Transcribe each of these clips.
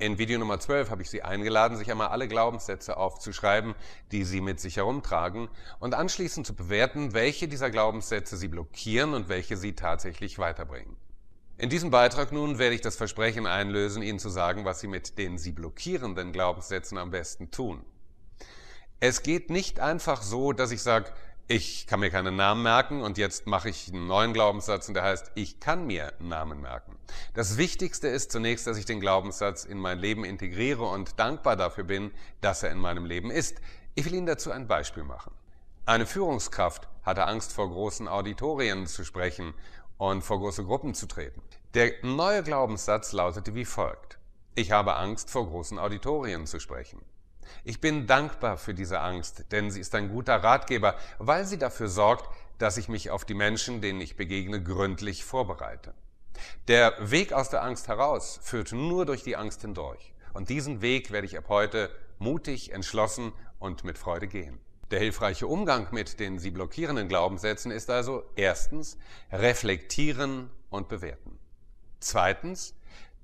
In Video Nummer 12 habe ich Sie eingeladen, sich einmal alle Glaubenssätze aufzuschreiben, die Sie mit sich herumtragen und anschließend zu bewerten, welche dieser Glaubenssätze Sie blockieren und welche Sie tatsächlich weiterbringen. In diesem Beitrag nun werde ich das Versprechen einlösen, Ihnen zu sagen, was Sie mit den Sie blockierenden Glaubenssätzen am besten tun. Es geht nicht einfach so, dass ich sage, ich kann mir keinen Namen merken und jetzt mache ich einen neuen Glaubenssatz und der heißt, ich kann mir Namen merken. Das Wichtigste ist zunächst, dass ich den Glaubenssatz in mein Leben integriere und dankbar dafür bin, dass er in meinem Leben ist. Ich will Ihnen dazu ein Beispiel machen. Eine Führungskraft hatte Angst vor großen Auditorien zu sprechen und vor große Gruppen zu treten. Der neue Glaubenssatz lautete wie folgt. Ich habe Angst vor großen Auditorien zu sprechen. Ich bin dankbar für diese Angst, denn sie ist ein guter Ratgeber, weil sie dafür sorgt, dass ich mich auf die Menschen, denen ich begegne, gründlich vorbereite. Der Weg aus der Angst heraus führt nur durch die Angst hindurch. Und diesen Weg werde ich ab heute mutig, entschlossen und mit Freude gehen. Der hilfreiche Umgang mit den sie blockierenden Glaubenssätzen ist also erstens reflektieren und bewerten. Zweitens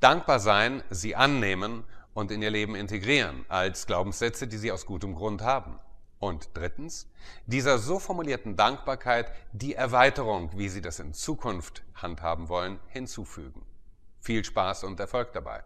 dankbar sein, sie annehmen und in ihr Leben integrieren als Glaubenssätze, die sie aus gutem Grund haben. Und drittens, dieser so formulierten Dankbarkeit die Erweiterung, wie sie das in Zukunft handhaben wollen, hinzufügen. Viel Spaß und Erfolg dabei.